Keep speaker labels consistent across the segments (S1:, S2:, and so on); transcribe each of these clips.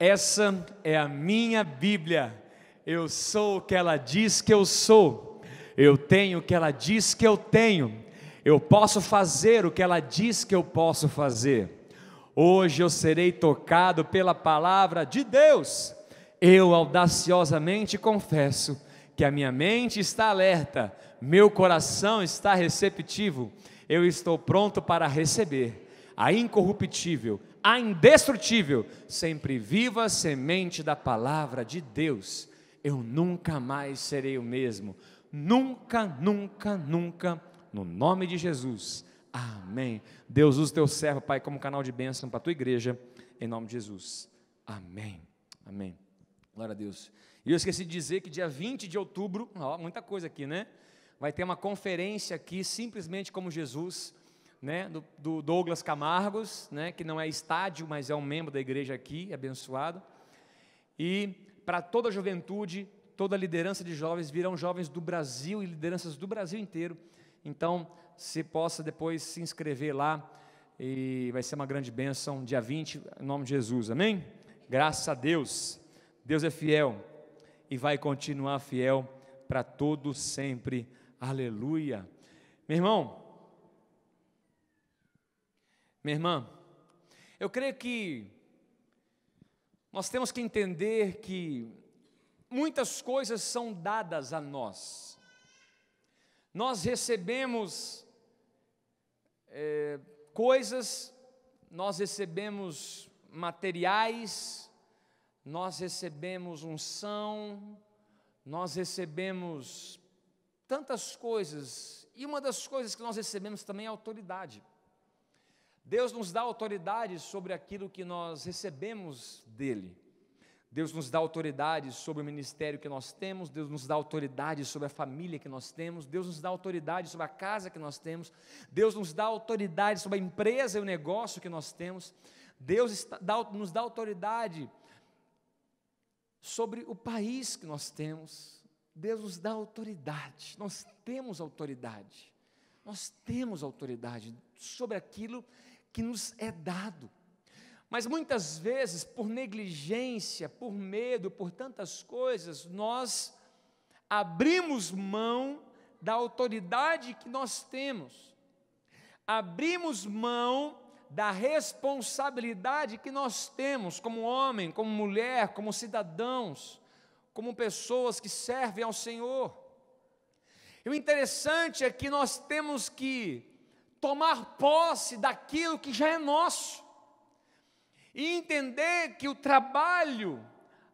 S1: Essa é a minha Bíblia. Eu sou o que ela diz que eu sou. Eu tenho o que ela diz que eu tenho. Eu posso fazer o que ela diz que eu posso fazer. Hoje eu serei tocado pela palavra de Deus. Eu audaciosamente confesso que a minha mente está alerta, meu coração está receptivo. Eu estou pronto para receber a incorruptível a indestrutível, sempre viva semente da palavra de Deus. Eu nunca mais serei o mesmo. Nunca, nunca, nunca, no nome de Jesus. Amém. Deus usa o teu servo, Pai, como canal de bênção para a tua igreja, em nome de Jesus. Amém. Amém. Glória a Deus. E eu esqueci de dizer que dia 20 de outubro, ó, muita coisa aqui, né? Vai ter uma conferência aqui, simplesmente como Jesus, né, do, do Douglas Camargos, né, que não é estádio, mas é um membro da igreja aqui, abençoado. E para toda a juventude, toda a liderança de jovens, virão jovens do Brasil e lideranças do Brasil inteiro. Então, se possa depois se inscrever lá, e vai ser uma grande bênção, dia 20, em nome de Jesus, amém? Graças a Deus, Deus é fiel e vai continuar fiel para todos sempre, aleluia. Meu irmão, minha irmã, eu creio que nós temos que entender que muitas coisas são dadas a nós. Nós recebemos é, coisas, nós recebemos materiais, nós recebemos unção, nós recebemos tantas coisas, e uma das coisas que nós recebemos também é autoridade. Deus nos dá autoridade sobre aquilo que nós recebemos dele. Deus nos dá autoridade sobre o ministério que nós temos, Deus nos dá autoridade sobre a família que nós temos, Deus nos dá autoridade sobre a casa que nós temos, Deus nos dá autoridade sobre a empresa e o negócio que nós temos, Deus está, dá, nos dá autoridade sobre o país que nós temos, Deus nos dá autoridade, nós temos autoridade, nós temos autoridade sobre aquilo que nos é dado. Mas muitas vezes, por negligência, por medo, por tantas coisas, nós abrimos mão da autoridade que nós temos, abrimos mão da responsabilidade que nós temos como homem, como mulher, como cidadãos, como pessoas que servem ao Senhor. E o interessante é que nós temos que tomar posse daquilo que já é nosso e entender que o trabalho,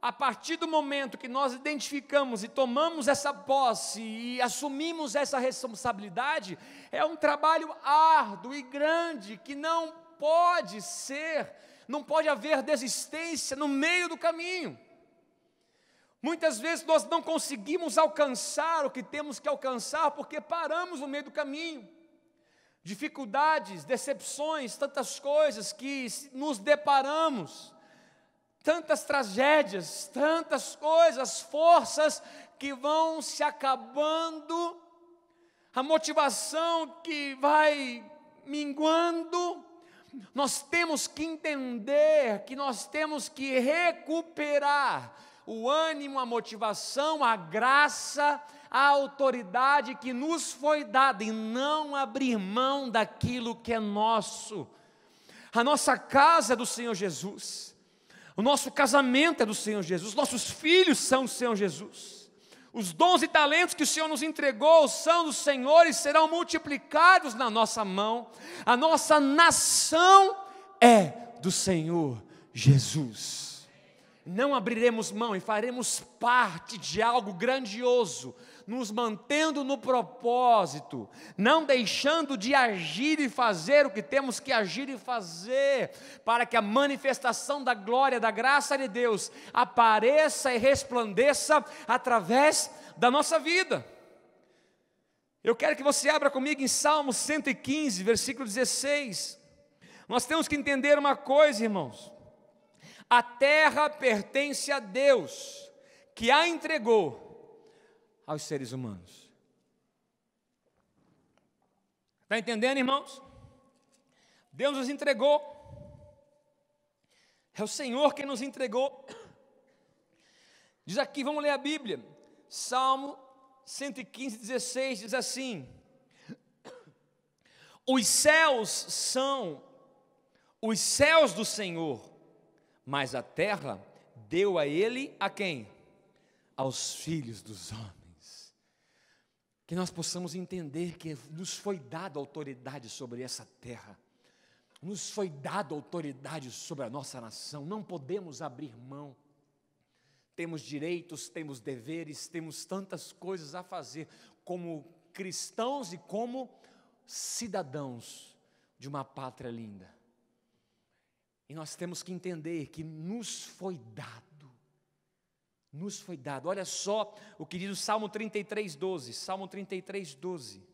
S1: a partir do momento que nós identificamos e tomamos essa posse e assumimos essa responsabilidade, é um trabalho árduo e grande que não pode ser, não pode haver desistência no meio do caminho. Muitas vezes nós não conseguimos alcançar o que temos que alcançar porque paramos no meio do caminho dificuldades, decepções, tantas coisas que nos deparamos, tantas tragédias, tantas coisas, forças que vão se acabando, a motivação que vai minguando, nós temos que entender que nós temos que recuperar o ânimo, a motivação, a graça, a autoridade que nos foi dada e não abrir mão daquilo que é nosso. A nossa casa é do Senhor Jesus, o nosso casamento é do Senhor Jesus, nossos filhos são do Senhor Jesus. Os dons e talentos que o Senhor nos entregou são do Senhor e serão multiplicados na nossa mão. A nossa nação é do Senhor Jesus. Não abriremos mão e faremos parte de algo grandioso, nos mantendo no propósito, não deixando de agir e fazer o que temos que agir e fazer, para que a manifestação da glória, da graça de Deus apareça e resplandeça através da nossa vida. Eu quero que você abra comigo em Salmo 115, versículo 16. Nós temos que entender uma coisa, irmãos. A terra pertence a Deus, que a entregou aos seres humanos. Está entendendo, irmãos? Deus nos entregou, é o Senhor quem nos entregou. Diz aqui, vamos ler a Bíblia, Salmo 115, 16 diz assim: Os céus são os céus do Senhor, mas a terra deu a ele a quem? Aos filhos dos homens que nós possamos entender que nos foi dada autoridade sobre essa terra, nos foi dada autoridade sobre a nossa nação, não podemos abrir mão. Temos direitos, temos deveres, temos tantas coisas a fazer como cristãos e como cidadãos de uma pátria linda. E nós temos que entender que nos foi dado nos foi dado. Olha só o que diz o Salmo 33, 12. Salmo 33, 12.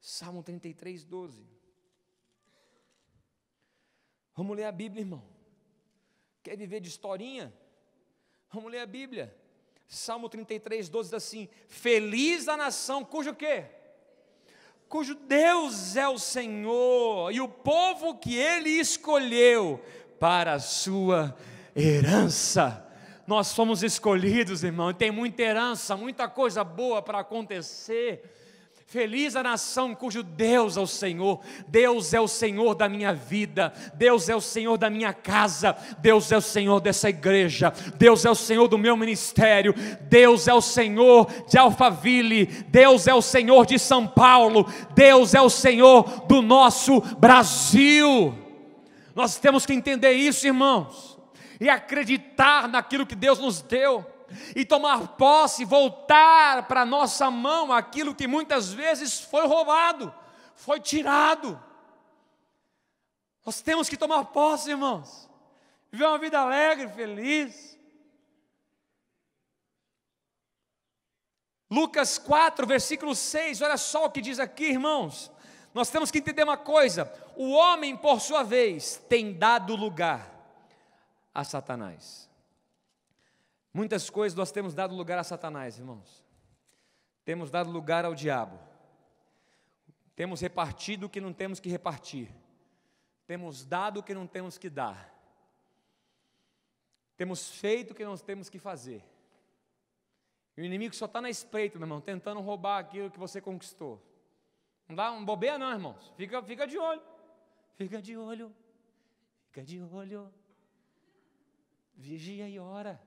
S1: Salmo 33, 12. Vamos ler a Bíblia, irmão. Quer viver de historinha? Vamos ler a Bíblia. Salmo 33, 12 diz assim: Feliz a nação cujo quê? Cujo Deus é o Senhor e o povo que ele escolheu para a sua herança nós fomos escolhidos, irmão, e tem muita herança, muita coisa boa para acontecer. Feliz a nação cujo Deus é o Senhor, Deus é o Senhor da minha vida, Deus é o Senhor da minha casa, Deus é o Senhor dessa igreja, Deus é o Senhor do meu ministério, Deus é o Senhor de Alphaville, Deus é o Senhor de São Paulo, Deus é o Senhor do nosso Brasil. Nós temos que entender isso, irmãos e acreditar naquilo que Deus nos deu, e tomar posse, voltar para nossa mão aquilo que muitas vezes foi roubado, foi tirado. Nós temos que tomar posse, irmãos, viver uma vida alegre, feliz. Lucas 4, versículo 6, olha só o que diz aqui, irmãos. Nós temos que entender uma coisa: o homem, por sua vez, tem dado lugar a Satanás. Muitas coisas nós temos dado lugar a Satanás, irmãos. Temos dado lugar ao diabo. Temos repartido o que não temos que repartir. Temos dado o que não temos que dar. Temos feito o que não temos que fazer. E o inimigo só está na espreita, meu irmão, tentando roubar aquilo que você conquistou. Não dá um bobeia, não, irmãos. Fica, fica de olho. Fica de olho. Fica de olho. Vigia e ora.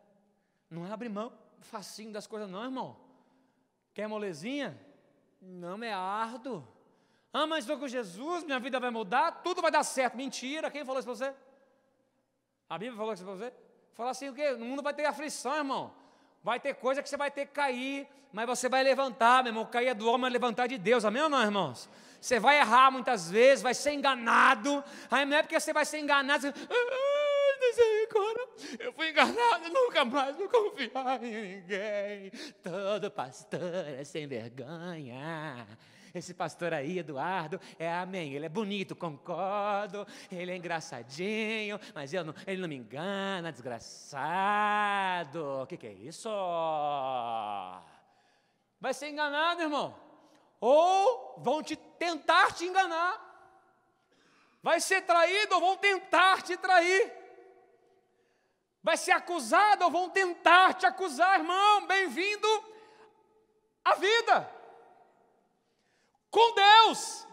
S1: Não abre mão facinho das coisas, não, irmão. Quer molezinha? Não é árduo. Ah, mas estou com Jesus, minha vida vai mudar, tudo vai dar certo. Mentira, quem falou isso para você? A Bíblia falou isso para você? Falar assim o quê? No mundo vai ter aflição, irmão. Vai ter coisa que você vai ter que cair, mas você vai levantar, meu irmão. Cair é do homem, é levantar de Deus, amém ou não, irmãos? Você vai errar muitas vezes, vai ser enganado. Aí não é porque você vai ser enganado, você... Ah, ah, aconteceu agora? Eu fui enganado, nunca mais vou confiar em ninguém. Todo pastor é sem vergonha. Esse pastor aí, Eduardo, é amém. Ele é bonito, concordo. Ele é engraçadinho, mas não, ele não me engana, desgraçado. O que, que é isso? Vai ser enganado, irmão. Ou vão te tentar te enganar. Vai ser traído ou vão tentar te trair vai ser acusado ou vão tentar te acusar, irmão. Bem-vindo à vida. Com Deus.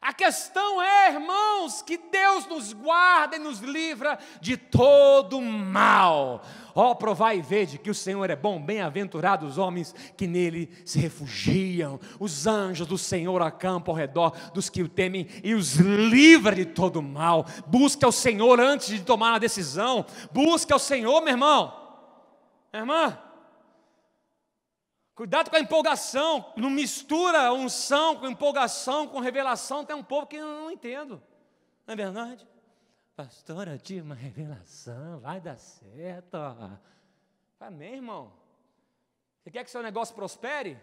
S1: A questão é, irmãos, que Deus nos guarda e nos livra de todo mal. Ó, provai e vede que o Senhor é bom, bem-aventurados os homens que nele se refugiam. Os anjos do Senhor acampam ao redor dos que o temem e os livra de todo mal. Busca o Senhor antes de tomar a decisão. Busca o Senhor, meu irmão. Minha irmã, Cuidado com a empolgação, não mistura unção com empolgação, com revelação. Tem um povo que eu não entendo, não é verdade? Pastora, eu tive uma revelação, vai dar certo. Amém, irmão? Você quer que seu negócio prospere?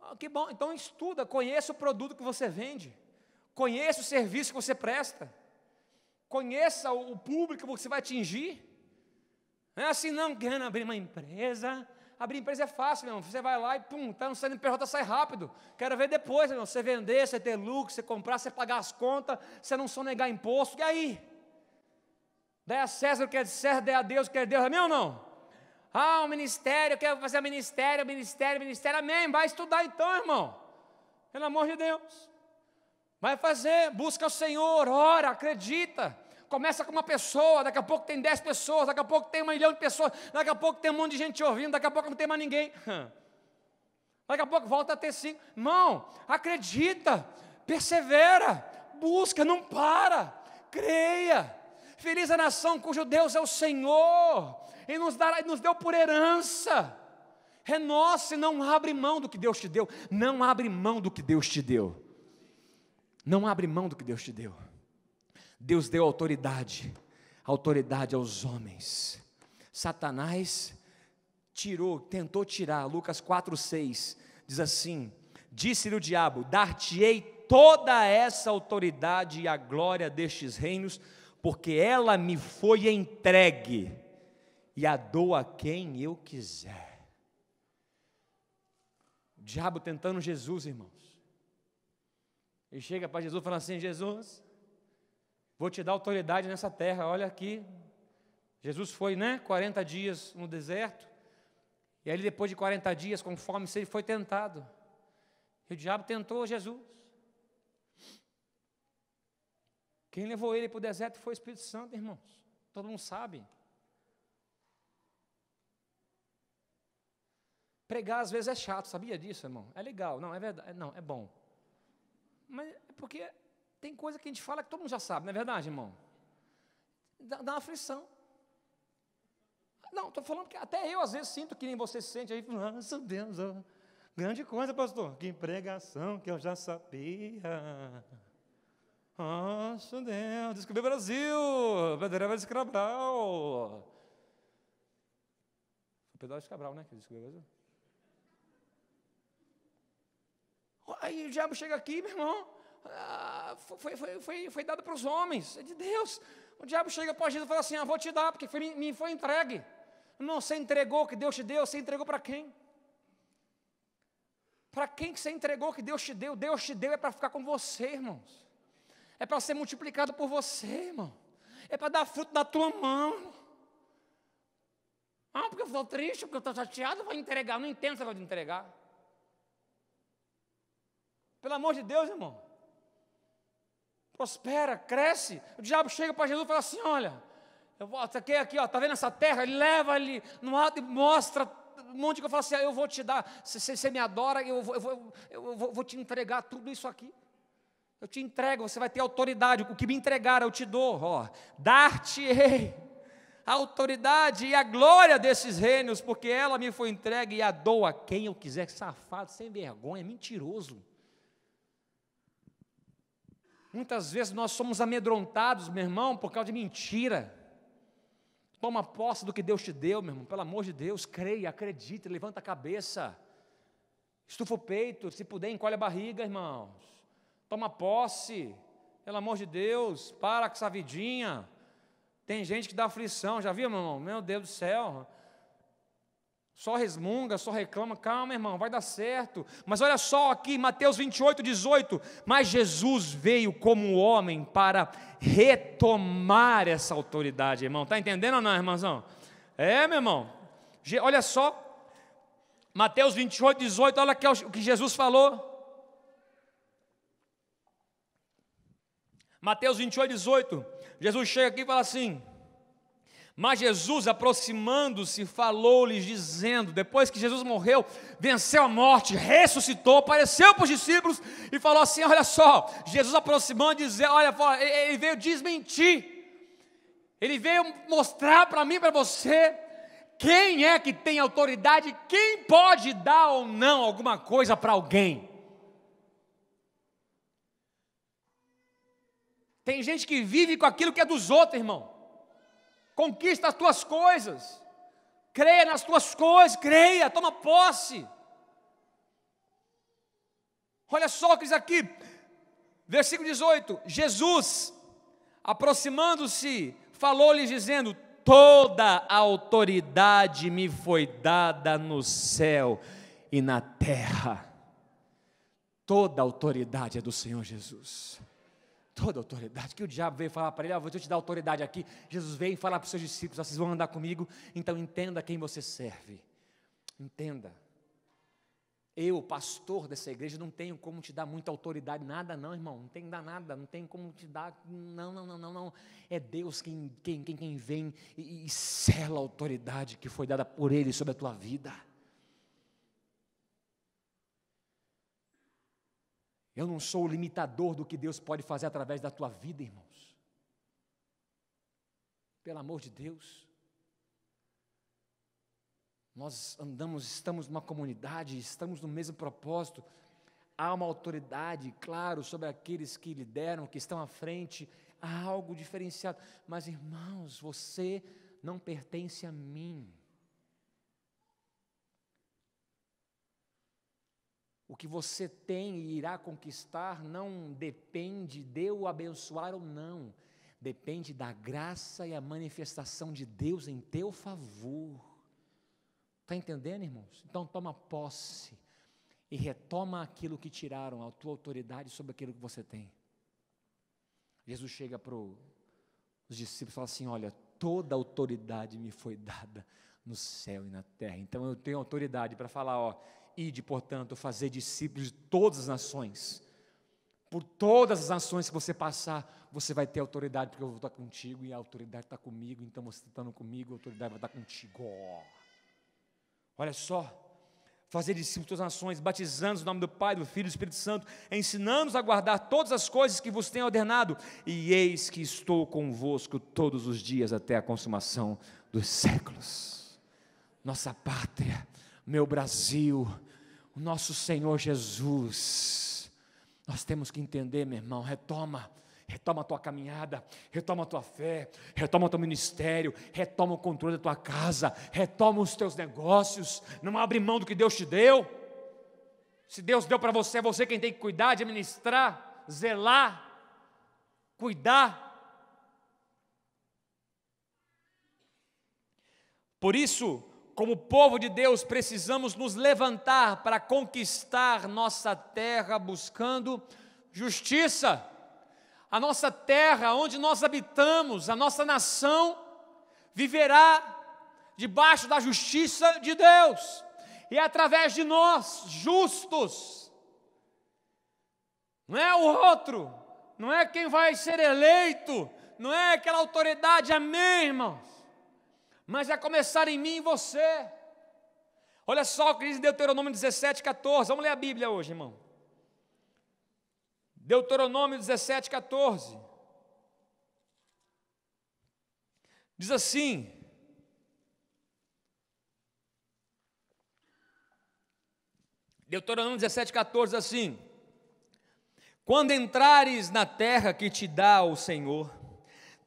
S1: Oh, que bom, então estuda, conheça o produto que você vende, conheça o serviço que você presta, conheça o público que você vai atingir. Não é assim, não, querendo abrir uma empresa, Abrir empresa é fácil, meu irmão. Você vai lá e pum, tá no CNPJ, sai rápido. Quero ver depois, meu irmão. Você vender, você ter lucro, você comprar, você pagar as contas, você não sonegar imposto. E aí? Dê a César o que é de César, dê a Deus o que é de Deus. Amém ou não? Ah, o ministério, eu quero fazer ministério, ministério, ministério. Amém. Vai estudar então, irmão. Pelo amor de Deus. Vai fazer, busca o Senhor, ora, acredita começa com uma pessoa, daqui a pouco tem dez pessoas, daqui a pouco tem um milhão de pessoas, daqui a pouco tem um monte de gente ouvindo, daqui a pouco não tem mais ninguém. Daqui a pouco volta a ter cinco. Irmão, acredita, persevera, busca, não para, creia. Feliz a nação cujo Deus é o Senhor, e nos, dará, nos deu por herança. Renove, não abre mão do que Deus te deu. Não abre mão do que Deus te deu. Não abre mão do que Deus te deu. Deus deu autoridade, autoridade aos homens. Satanás tirou, tentou tirar, Lucas 6, diz assim: Disse-lhe o diabo: Dar-te-ei toda essa autoridade e a glória destes reinos, porque ela me foi entregue e a dou a quem eu quiser. O diabo tentando Jesus, irmãos. Ele chega para Jesus falando assim: Jesus, Vou te dar autoridade nessa terra. Olha aqui. Jesus foi, né? 40 dias no deserto. E aí, depois de 40 dias, com fome, ele foi tentado. E o diabo tentou Jesus. Quem levou ele para o deserto foi o Espírito Santo, irmãos. Todo mundo sabe. Pregar às vezes é chato, sabia disso, irmão? É legal, não, é verdade, não, é bom. Mas é porque tem coisa que a gente fala que todo mundo já sabe, não é verdade, irmão? Dá, dá uma aflição. Não, estou falando que até eu às vezes sinto que nem você sente aí, nossa ah, Deus, oh, grande coisa, pastor. Que pregação que eu já sabia. Nossa ah, Deus, descobri o Brasil, Pedro Álvares Cabral. Foi Pedro Álvares Cabral, né, que descobriu o Brasil? Aí o diabo chega aqui, meu irmão, ah, foi, foi, foi, foi dado para os homens, é de Deus. O diabo chega para Jesus e fala assim: ah, vou te dar, porque foi, me foi entregue. Não, você entregou o que Deus te deu, você entregou para quem? Para quem que você entregou que Deus te deu? Deus te deu é para ficar com você, irmãos. É para ser multiplicado por você, irmão. É para dar fruto na tua mão. Ah, porque eu estou triste, porque eu estou chateado, eu vou entregar. Eu não entendo esse negócio de entregar. Pelo amor de Deus, irmão prospera, cresce. O diabo chega para Jesus e fala assim: olha, eu vou, aqui, aqui, ó, tá vendo essa terra? Ele leva ali no alto e mostra um monte que eu falo assim: ah, eu vou te dar, se você me adora, eu, vou, eu, vou, eu vou, vou te entregar tudo isso aqui. Eu te entrego, você vai ter autoridade. O que me entregar, eu te dou. Ó, dar-te-ei a autoridade e a glória desses reinos, porque ela me foi entregue e a dou a quem eu quiser. Safado, sem vergonha, mentiroso. Muitas vezes nós somos amedrontados, meu irmão, por causa de mentira. Toma posse do que Deus te deu, meu irmão. Pelo amor de Deus, creia, acredite, levanta a cabeça. Estufa o peito, se puder, encolhe a barriga, irmãos. Toma posse. Pelo amor de Deus, para com essa vidinha. Tem gente que dá aflição, já viu, meu irmão? Meu Deus do céu. Só resmunga, só reclama, calma, irmão, vai dar certo. Mas olha só aqui, Mateus 28, 18. Mas Jesus veio como homem para retomar essa autoridade, irmão. Está entendendo ou não, irmãozão? É, meu irmão. Olha só, Mateus 28, 18, olha aqui o que Jesus falou. Mateus 28, 18. Jesus chega aqui e fala assim: mas Jesus, aproximando-se, falou-lhes, dizendo: depois que Jesus morreu, venceu a morte, ressuscitou, apareceu para os discípulos e falou assim: Olha só, Jesus aproximando, dizendo: Olha, ele veio desmentir, ele veio mostrar para mim, para você, quem é que tem autoridade, quem pode dar ou não alguma coisa para alguém. Tem gente que vive com aquilo que é dos outros, irmão conquista as tuas coisas, creia nas tuas coisas, creia, toma posse. Olha só o que diz aqui, versículo 18: Jesus, aproximando-se, falou-lhes, dizendo: Toda a autoridade me foi dada no céu e na terra, toda a autoridade é do Senhor Jesus toda autoridade. Que o diabo veio falar para ele: ah, vou te dar autoridade aqui. Jesus veio falar para os seus discípulos: ah, vocês vão andar comigo, então entenda quem você serve. Entenda. Eu, pastor dessa igreja, não tenho como te dar muita autoridade, nada não, irmão, não tem dar nada, não tem como te dar, não, não, não, não, não. É Deus quem, quem, quem, quem vem e, e sela a autoridade que foi dada por Ele sobre a tua vida. Eu não sou o limitador do que Deus pode fazer através da tua vida, irmãos. Pelo amor de Deus. Nós andamos, estamos numa comunidade, estamos no mesmo propósito. Há uma autoridade, claro, sobre aqueles que lideram, que estão à frente. Há algo diferenciado. Mas, irmãos, você não pertence a mim. O que você tem e irá conquistar não depende de o abençoar ou não, depende da graça e a manifestação de Deus em teu favor. Está entendendo, irmãos? Então toma posse e retoma aquilo que tiraram, a tua autoridade sobre aquilo que você tem. Jesus chega para os discípulos e fala assim: Olha, toda autoridade me foi dada no céu e na terra. Então eu tenho autoridade para falar: Ó, Ide, portanto, fazer discípulos de todas as nações. Por todas as nações que você passar, você vai ter autoridade, porque eu vou estar contigo e a autoridade está comigo, então você estando comigo, a autoridade vai estar contigo. Olha só, fazer discípulos de todas as nações, batizando-os no nome do Pai, do Filho e do Espírito Santo, ensinando-os a guardar todas as coisas que vos tenho ordenado, e eis que estou convosco todos os dias até a consumação dos séculos. Nossa pátria meu Brasil, o nosso Senhor Jesus. Nós temos que entender, meu irmão, retoma. Retoma a tua caminhada, retoma a tua fé, retoma o teu ministério, retoma o controle da tua casa, retoma os teus negócios. Não abre mão do que Deus te deu. Se Deus deu para você, é você quem tem que cuidar, administrar, zelar, cuidar. Por isso, como povo de Deus, precisamos nos levantar para conquistar nossa terra buscando justiça. A nossa terra, onde nós habitamos, a nossa nação, viverá debaixo da justiça de Deus e é através de nós, justos. Não é o outro, não é quem vai ser eleito, não é aquela autoridade, amém, irmãos? mas vai começar em mim e você. Olha só o que diz Deuteronômio 17, 14. Vamos ler a Bíblia hoje, irmão. Deuteronômio 17, 14. Diz assim: Deuteronômio 17, 14, assim: Quando entrares na terra que te dá o Senhor,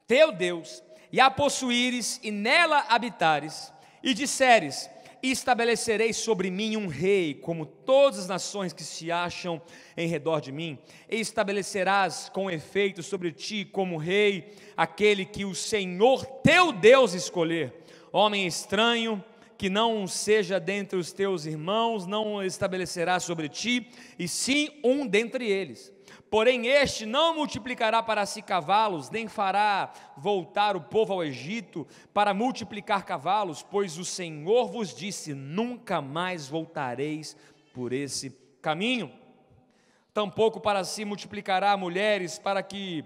S1: teu Deus, e a possuíres, e nela habitares, e disseres: Estabelecerei sobre mim um rei, como todas as nações que se acham em redor de mim, e estabelecerás com efeito sobre ti como rei aquele que o Senhor teu Deus escolher, homem estranho, que não seja dentre os teus irmãos, não estabelecerá sobre ti, e sim um dentre eles Porém, este não multiplicará para si cavalos, nem fará voltar o povo ao Egito para multiplicar cavalos, pois o Senhor vos disse: nunca mais voltareis por esse caminho. Tampouco para si multiplicará mulheres, para que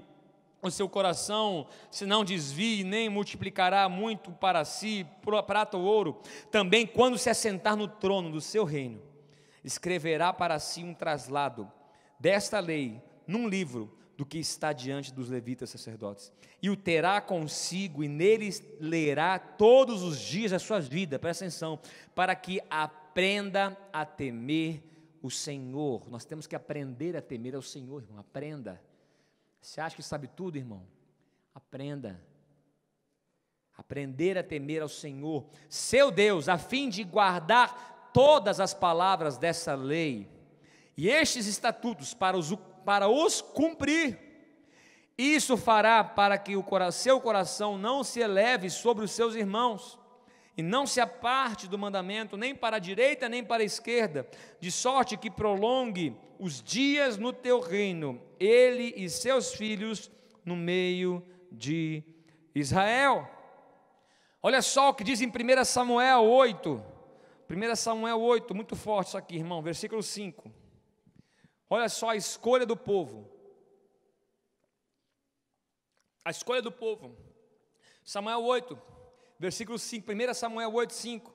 S1: o seu coração se não desvie, nem multiplicará muito para si prata ou ouro. Também, quando se assentar no trono do seu reino, escreverá para si um traslado desta lei num livro do que está diante dos levitas sacerdotes. E o terá consigo, e nele lerá todos os dias a sua vida, presta atenção, para que aprenda a temer o Senhor. Nós temos que aprender a temer ao Senhor, irmão. Aprenda. Você acha que sabe tudo, irmão? Aprenda. Aprender a temer ao Senhor, seu Deus, a fim de guardar todas as palavras dessa lei e estes estatutos para os para os cumprir. Isso fará para que o seu coração não se eleve sobre os seus irmãos e não se aparte do mandamento nem para a direita nem para a esquerda, de sorte que prolongue os dias no teu reino, ele e seus filhos no meio de Israel. Olha só o que diz em 1 Samuel 8. 1 Samuel 8, muito forte isso aqui, irmão, versículo 5. Olha só a escolha do povo. A escolha do povo. Samuel 8, versículo 5. 1 Samuel 8, 5.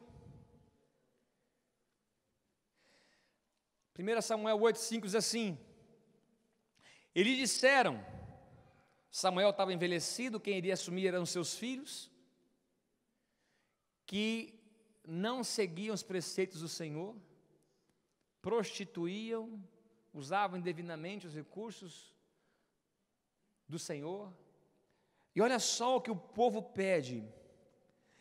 S1: 1 Samuel 8, 5 diz assim: Eles disseram, Samuel estava envelhecido, quem iria assumir eram seus filhos, que não seguiam os preceitos do Senhor, prostituíam usavam indevidamente os recursos do Senhor. E olha só o que o povo pede.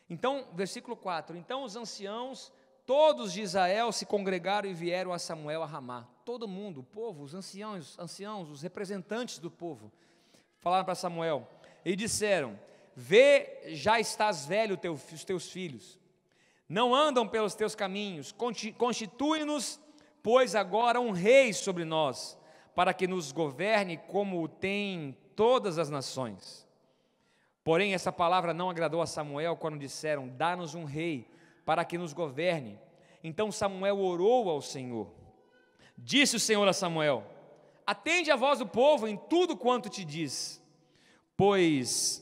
S1: Então, versículo 4: Então os anciãos, todos de Israel, se congregaram e vieram a Samuel a Ramá. Todo mundo, o povo, os anciãos, anciãos os representantes do povo, falaram para Samuel e disseram: Vê, já estás velho teu, os teus filhos, não andam pelos teus caminhos, constitui-nos pois agora um rei sobre nós, para que nos governe como tem todas as nações. Porém, essa palavra não agradou a Samuel quando disseram: Dá-nos um rei para que nos governe. Então Samuel orou ao Senhor. Disse o Senhor a Samuel: Atende a voz do povo em tudo quanto te diz, pois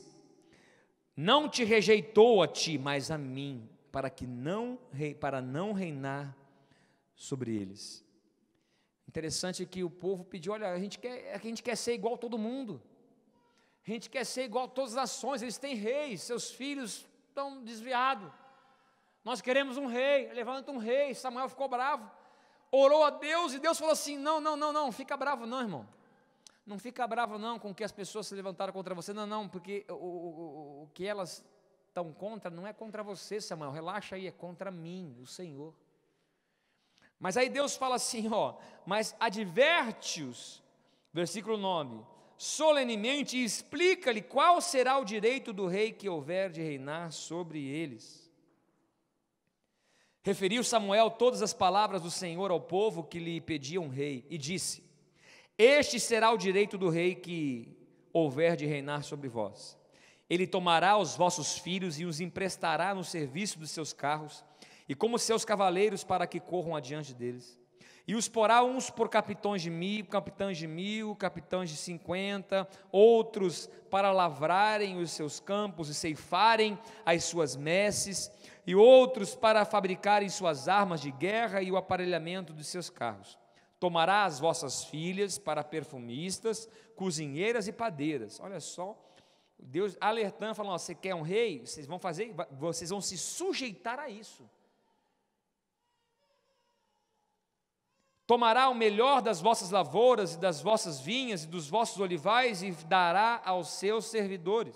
S1: não te rejeitou a ti, mas a mim, para que não para não reinar sobre eles. Interessante que o povo pediu: olha, a gente quer, é a gente quer ser igual a todo mundo, a gente quer ser igual a todas as nações, eles têm reis, seus filhos estão desviados. Nós queremos um rei, levanta um rei. Samuel ficou bravo, orou a Deus e Deus falou assim: não, não, não, não, fica bravo, não, irmão. Não fica bravo, não, com que as pessoas se levantaram contra você, não, não, porque o, o, o que elas estão contra não é contra você, Samuel, relaxa aí, é contra mim, o Senhor. Mas aí Deus fala assim, ó, mas adverte-os, versículo 9, solenemente explica-lhe qual será o direito do rei que houver de reinar sobre eles. Referiu Samuel todas as palavras do Senhor ao povo que lhe pedia um rei, e disse: Este será o direito do rei que houver de reinar sobre vós. Ele tomará os vossos filhos e os emprestará no serviço dos seus carros e como seus cavaleiros para que corram adiante deles. E os porá uns por capitães de mil, capitães de mil, capitães de cinquenta, outros para lavrarem os seus campos e ceifarem as suas messes, e outros para fabricarem suas armas de guerra e o aparelhamento dos seus carros. Tomará as vossas filhas para perfumistas, cozinheiras e padeiras. Olha só, Deus alertando, falando: ó, você quer um rei? Vocês vão fazer, vocês vão se sujeitar a isso. Tomará o melhor das vossas lavouras e das vossas vinhas e dos vossos olivais e dará aos seus servidores.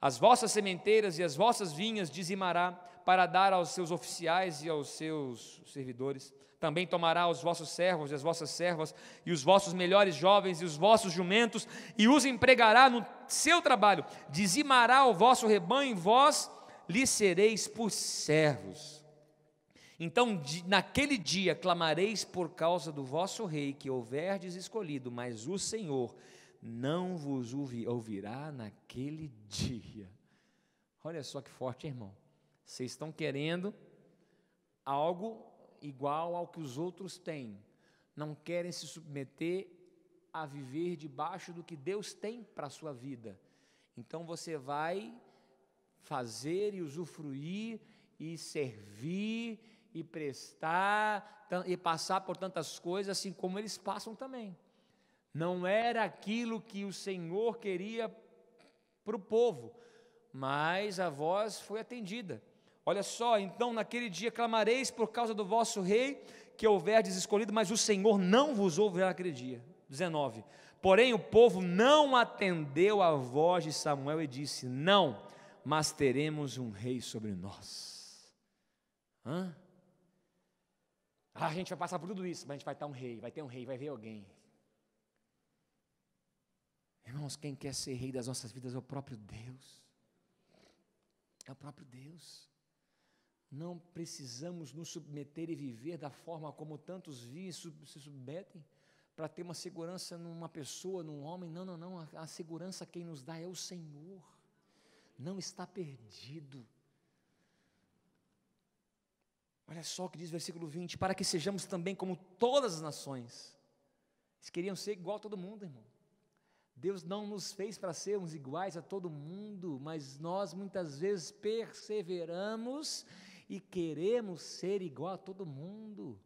S1: As vossas sementeiras e as vossas vinhas dizimará para dar aos seus oficiais e aos seus servidores. Também tomará os vossos servos e as vossas servas, e os vossos melhores jovens e os vossos jumentos, e os empregará no seu trabalho. Dizimará o vosso rebanho, e vós lhe sereis por servos. Então, naquele dia clamareis por causa do vosso rei que houverdes escolhido, mas o Senhor não vos ouvirá naquele dia. Olha só que forte, irmão. Vocês estão querendo algo igual ao que os outros têm. Não querem se submeter a viver debaixo do que Deus tem para a sua vida. Então você vai fazer e usufruir e servir e prestar e passar por tantas coisas, assim como eles passam também. Não era aquilo que o Senhor queria para o povo, mas a voz foi atendida. Olha só, então naquele dia clamareis por causa do vosso rei que houverdes escolhido, mas o Senhor não vos ouve naquele dia. 19. Porém o povo não atendeu à voz de Samuel e disse: Não, mas teremos um rei sobre nós. Hã? Ah, a gente vai passar por tudo isso, mas a gente vai estar um rei, vai ter um rei, vai ver alguém. Irmãos, quem quer ser rei das nossas vidas é o próprio Deus. É o próprio Deus. Não precisamos nos submeter e viver da forma como tantos vivem se submetem para ter uma segurança numa pessoa, num homem. Não, não, não. A, a segurança quem nos dá é o Senhor. Não está perdido. Olha só o que diz o versículo 20: para que sejamos também como todas as nações. Eles queriam ser igual a todo mundo, irmão. Deus não nos fez para sermos iguais a todo mundo, mas nós muitas vezes perseveramos e queremos ser igual a todo mundo.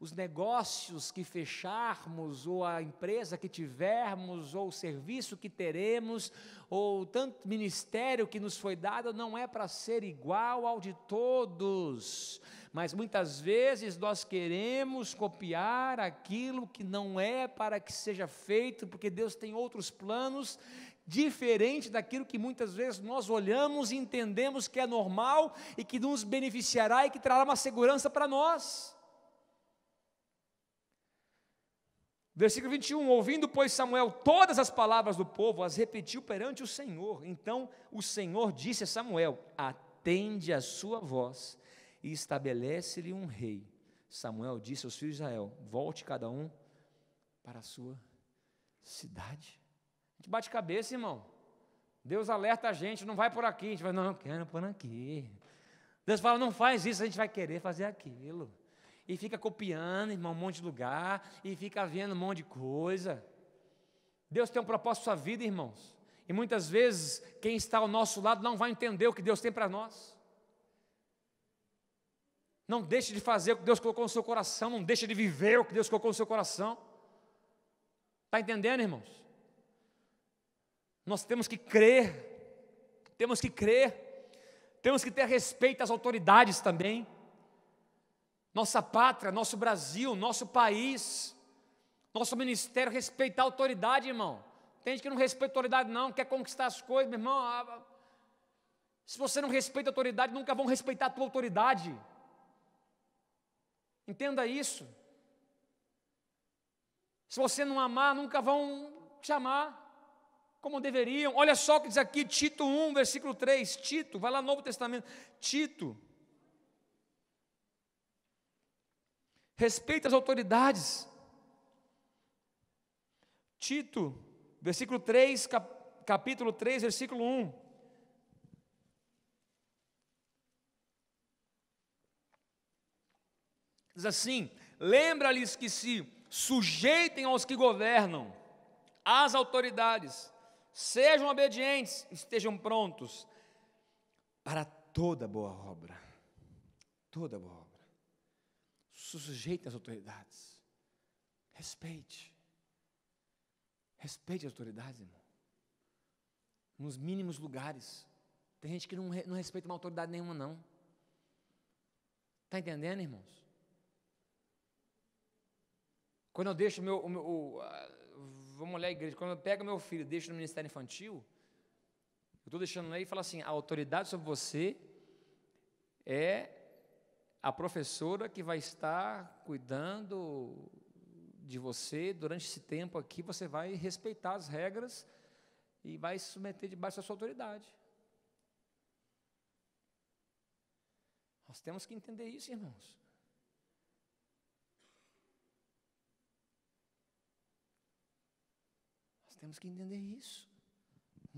S1: Os negócios que fecharmos, ou a empresa que tivermos, ou o serviço que teremos, ou tanto ministério que nos foi dado, não é para ser igual ao de todos mas muitas vezes nós queremos copiar aquilo que não é para que seja feito, porque Deus tem outros planos diferente daquilo que muitas vezes nós olhamos e entendemos que é normal e que nos beneficiará e que trará uma segurança para nós. Versículo 21, ouvindo, pois, Samuel todas as palavras do povo, as repetiu perante o Senhor. Então o Senhor disse a Samuel: Atende a sua voz e estabelece-lhe um rei. Samuel disse aos filhos de Israel: Volte cada um para a sua cidade. A gente bate cabeça, irmão. Deus alerta a gente, não vai por aqui. A gente vai, não, eu quero por aqui. Deus fala, não faz isso, a gente vai querer fazer aquilo. E fica copiando, irmão, um monte de lugar, e fica vendo um monte de coisa. Deus tem um propósito para sua vida, irmãos. E muitas vezes quem está ao nosso lado não vai entender o que Deus tem para nós. Não deixe de fazer o que Deus colocou no seu coração, não deixe de viver o que Deus colocou no seu coração. Está entendendo, irmãos? Nós temos que crer, temos que crer, temos que ter respeito às autoridades também. Nossa pátria, nosso Brasil, nosso país, nosso ministério, respeitar a autoridade, irmão. Tem gente que não respeita a autoridade, não, quer conquistar as coisas, meu irmão. Ah, ah. Se você não respeita a autoridade, nunca vão respeitar a tua autoridade. Entenda isso. Se você não amar, nunca vão te amar como deveriam. Olha só o que diz aqui, Tito 1, versículo 3. Tito, vai lá no Novo Testamento. Tito. Respeita as autoridades. Tito, versículo 3, cap capítulo 3, versículo 1. Diz assim: lembra-lhes que se sujeitem aos que governam, às autoridades, sejam obedientes, estejam prontos para toda boa obra. Toda boa obra. Sujeite as autoridades. Respeite. Respeite as autoridades, irmão. Nos mínimos lugares. Tem gente que não, não respeita uma autoridade nenhuma, não. Está entendendo, irmãos? Quando eu deixo meu, o meu. O, vamos olhar a igreja. Quando eu pego meu filho e deixo no ministério infantil, eu estou deixando aí, e falo assim: a autoridade sobre você é a professora que vai estar cuidando de você durante esse tempo aqui. Você vai respeitar as regras e vai se submeter debaixo da sua autoridade. Nós temos que entender isso, irmãos. temos que entender isso.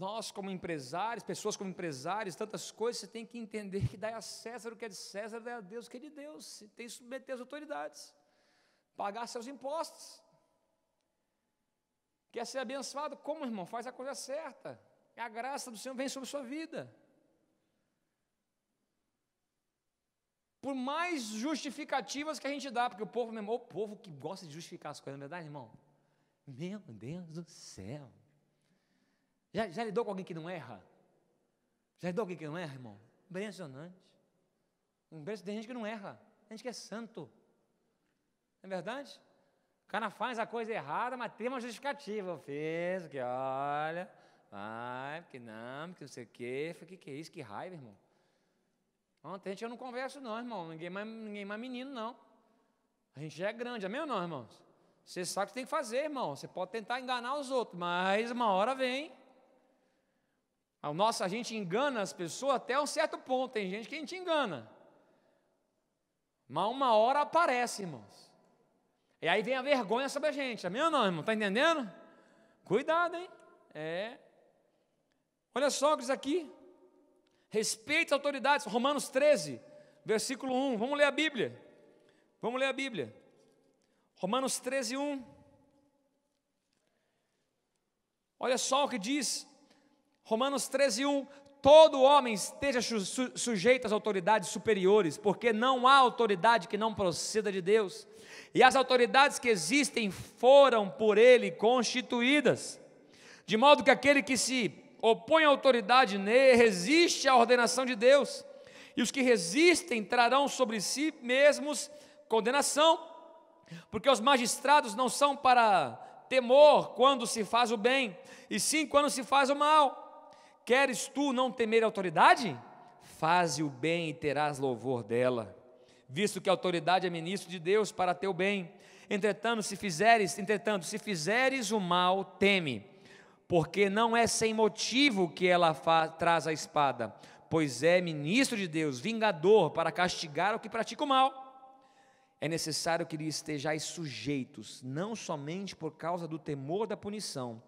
S1: Nós, como empresários, pessoas como empresários, tantas coisas, você tem que entender que dá a César o que é de César, dá a Deus o que é de Deus. Você tem que submeter as autoridades, pagar seus impostos. Quer ser abençoado? Como, irmão? Faz a coisa certa. A graça do Senhor vem sobre a sua vida. Por mais justificativas que a gente dá, porque o povo o povo que gosta de justificar as coisas, não é verdade, irmão? Meu Deus do céu. Já, já lidou com alguém que não erra? Já lidou com alguém que não erra, irmão? Impressionante. Impressionante. Tem gente que não erra. Tem gente que é santo. Não é verdade? O cara faz a coisa errada, mas tem uma justificativa. Eu fiz, que olha, vai, porque não, porque não sei o quê. Falei, que que é isso? Que raiva, irmão. Ontem gente eu não converso, não, irmão. Ninguém mais, ninguém mais menino, não. A gente já é grande, amém ou não, irmãos? Você sabe o que tem que fazer, irmão. Você pode tentar enganar os outros, mas uma hora vem. A nossa, a gente engana as pessoas até um certo ponto. Tem gente que a gente engana. Mas uma hora aparece, irmãos. E aí vem a vergonha sobre a gente. Amém tá ou não, irmão? Está entendendo? Cuidado, hein? É. Olha só isso aqui. Respeite as autoridades. Romanos 13, versículo 1. Vamos ler a Bíblia. Vamos ler a Bíblia. Romanos 13, 1. Olha só o que diz Romanos 13, 1. Todo homem esteja sujeito às autoridades superiores, porque não há autoridade que não proceda de Deus. E as autoridades que existem foram por ele constituídas, de modo que aquele que se opõe à autoridade nele resiste à ordenação de Deus, e os que resistem trarão sobre si mesmos condenação. Porque os magistrados não são para temor quando se faz o bem, e sim quando se faz o mal. Queres tu não temer a autoridade? Faze o bem e terás louvor dela, visto que a autoridade é ministro de Deus para teu bem. Entretanto, se fizeres, entretanto, se fizeres o mal, teme, porque não é sem motivo que ela faz, traz a espada, pois é ministro de Deus, vingador para castigar o que pratica o mal é necessário que lhe estejais sujeitos, não somente por causa do temor da punição,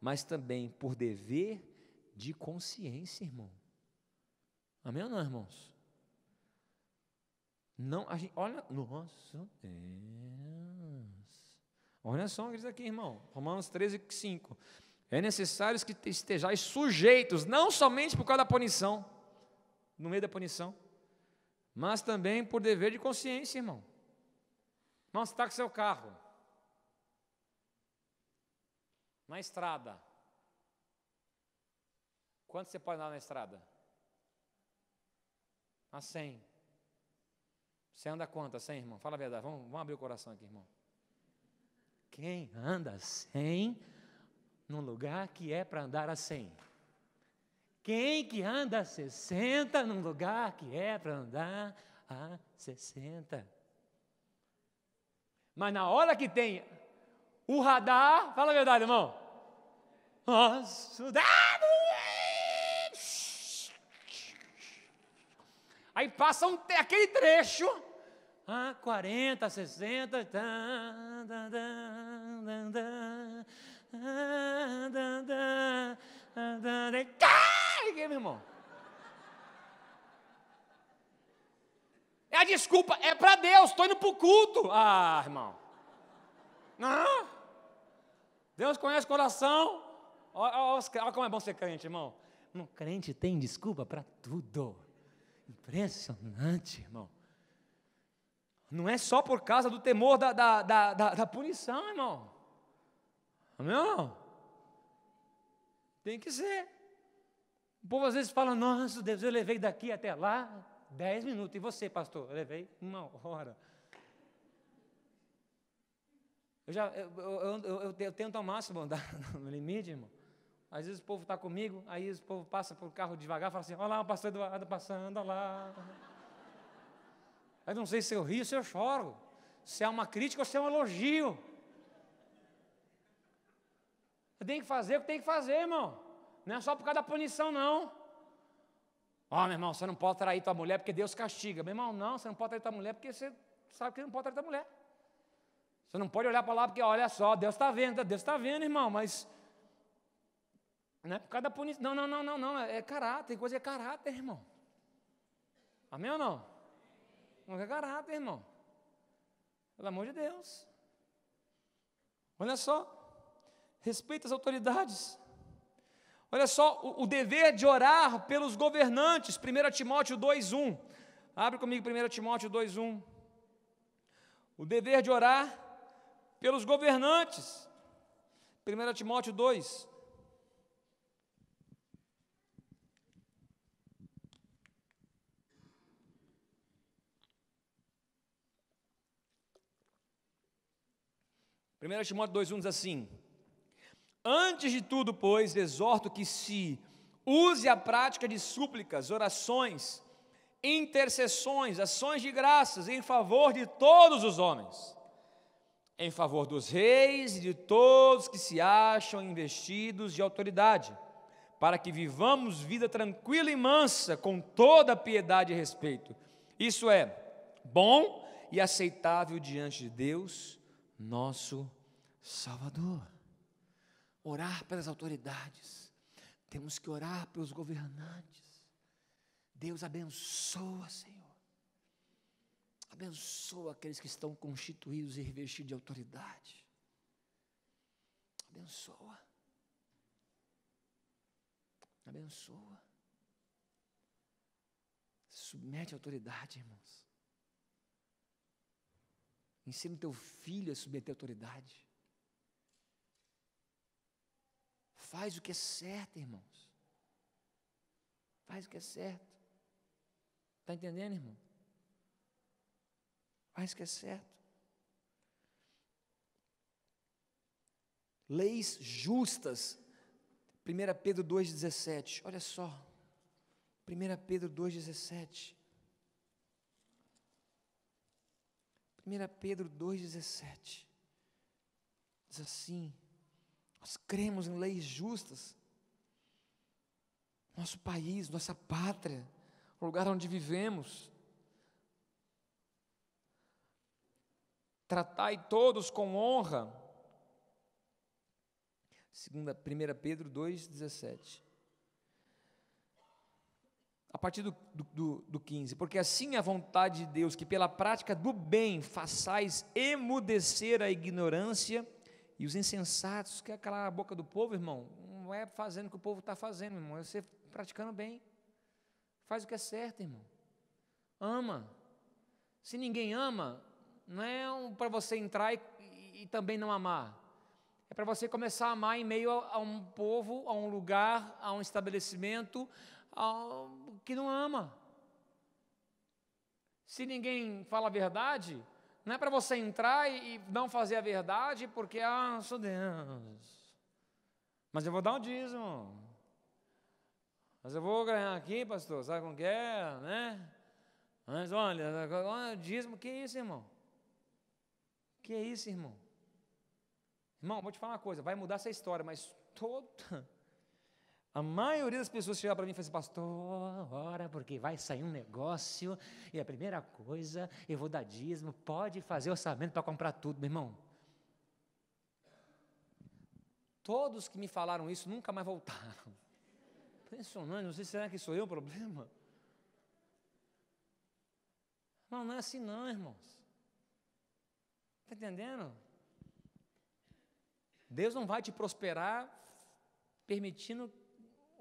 S1: mas também por dever de consciência, irmão. Amém ou não, irmãos? Não, a gente, olha, nossa Deus. É. Olha só isso aqui, irmão. Romanos 13, 5. É necessário que estejais sujeitos, não somente por causa da punição, no meio da punição, mas também por dever de consciência, irmão. Irmão, você está com seu carro na estrada. Quanto você pode andar na estrada? A ah, 100. Você anda quanto a 100, irmão? Fala a verdade. Vamos, vamos abrir o coração aqui, irmão. Quem anda 100 num lugar que é para andar a 100? Quem que anda 60 num lugar que é para andar a 60? Mas na hora que tem o radar, fala a verdade, irmão. Nossa, Aí passa um, aquele trecho, ah, 40, 60. dan, dan, dan, dan. tan, meu irmão. Ah, desculpa é para Deus, estou indo para o culto. Ah, irmão. Não. Deus conhece o coração. Olha, olha, como é bom ser crente, irmão. Um crente tem desculpa para tudo. Impressionante, irmão. Não é só por causa do temor da, da, da, da, da punição, irmão. não? Tem que ser. O povo às vezes fala: Nossa, Deus, eu levei daqui até lá dez minutos. E você, pastor? Eu levei uma hora. Eu, já, eu, eu, eu tento ao máximo andar no limite, irmão. Às vezes o povo está comigo, aí o povo passa por carro devagar e fala assim: olha lá o pastor Eduardo passando, olha lá. Aí não sei se eu rio, se eu choro, se é uma crítica ou se é um elogio. Eu tenho que fazer o que tem que fazer, irmão. Não é só por causa da punição, não. Ó, oh, meu irmão, você não pode trair tua mulher porque Deus castiga. Meu irmão, não, você não pode trair tua mulher porque você sabe que não pode trair tua mulher. Você não pode olhar para lá porque, olha só, Deus está vendo, Deus está vendo, irmão, mas. Não é por causa da punição. Não, não, não, não, não. É caráter, coisa é caráter, irmão. Amém ou não? Não é caráter, irmão. Pelo amor de Deus. Olha só. Respeita as autoridades. Olha só, o, o dever de orar pelos governantes, 1 Timóteo 2,1. Abre comigo 1 Timóteo 2,1. O dever de orar pelos governantes. 1 Timóteo 2. Primeiro Timóteo 2,1 diz assim: Antes de tudo, pois, exorto que se use a prática de súplicas, orações, intercessões, ações de graças em favor de todos os homens, em favor dos reis e de todos que se acham investidos de autoridade, para que vivamos vida tranquila e mansa, com toda piedade e respeito. Isso é bom e aceitável diante de Deus, nosso Salvador orar pelas autoridades, temos que orar pelos governantes. Deus abençoa, Senhor. Abençoa aqueles que estão constituídos e revestidos de autoridade. Abençoa. Abençoa. Submete a autoridade, irmãos. Ensina o teu filho a submeter a autoridade. Faz o que é certo, irmãos. Faz o que é certo. Está entendendo, irmão? Faz o que é certo. Leis justas. 1 Pedro 2,17. Olha só. 1 Pedro 2,17. 1 Pedro 2,17 diz assim: nós cremos em leis justas. Nosso país, nossa pátria, o lugar onde vivemos. Tratai todos com honra. Segunda, 1 Pedro 2,17. A partir do, do, do 15. Porque assim é a vontade de Deus, que pela prática do bem façais emudecer a ignorância e os insensatos, quer calar a boca do povo, irmão? Não é fazendo o que o povo está fazendo, irmão, é você praticando bem. Faz o que é certo, irmão. Ama. Se ninguém ama, não é um para você entrar e, e também não amar. É para você começar a amar em meio a, a, um povo, a um lugar, a um estabelecimento a, que não ama. Se ninguém fala a verdade, não é para você entrar e, e, não fazer a verdade porque, ah, sou Deus. Mas eu vou dar um dízimo. Mas eu vou ganhar aqui, pastor, sabe como que é, né? Mas olha, olha dízimo, que isso, irmão? Que isso, irmão? Irmão, vou te falar uma coisa, vai mudar essa história, mas toda, a maioria das pessoas chega para mim e fala assim, pastor, ora, porque vai sair um negócio e a primeira coisa, eu vou dar dízimo, pode fazer orçamento para comprar tudo, meu irmão. Todos que me falaram isso nunca mais voltaram. Impressionante, não sei se será que sou eu o problema. Não, não é assim não, irmãos. Está entendendo? Deus não vai te prosperar permitindo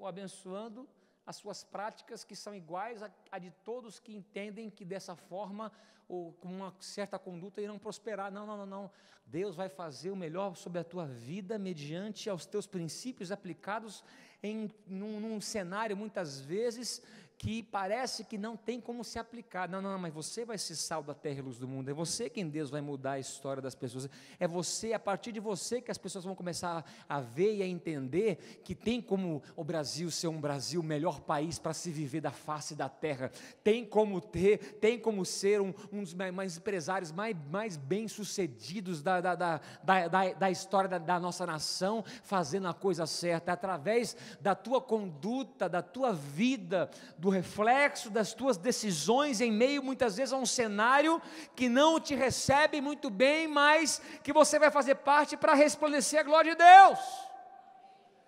S1: ou abençoando as suas práticas que são iguais à de todos que entendem que dessa forma ou com uma certa conduta irão prosperar. Não, não, não, não. Deus vai fazer o melhor sobre a tua vida mediante aos teus princípios aplicados em num, num cenário muitas vezes que parece que não tem como se aplicar. Não, não, não, mas você vai ser sal da terra e luz do mundo. É você quem Deus vai mudar a história das pessoas. É você, a partir de você, que as pessoas vão começar a, a ver e a entender que tem como o Brasil ser um Brasil, melhor país para se viver da face da terra. Tem como ter, tem como ser um, um dos mais empresários mais, mais bem-sucedidos da, da, da, da, da história da, da nossa nação, fazendo a coisa certa. Através da tua conduta, da tua vida, do reflexo das tuas decisões em meio muitas vezes a um cenário que não te recebe muito bem, mas que você vai fazer parte para resplandecer a glória de Deus.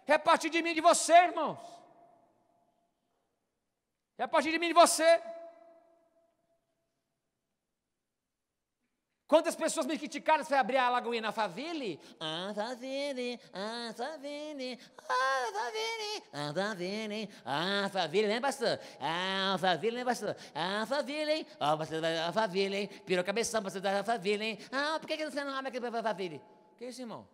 S1: É a partir de mim e de você, irmãos. É a partir de mim e de você. Quantas pessoas me criticaram se abrir a Lagoinha Faville? Ah, Faville, ah, Faville, ah, Faville, ah, Faville, ah, Faville, né, pastor? Ah, Faville, né, pastor? Ah, Faville, hein? Ah, pastor da Faville, hein? Pirou a cabeção, pastor da Faville, hein? Ah, por que você não abre aqui pra Faville? Que isso, irmão?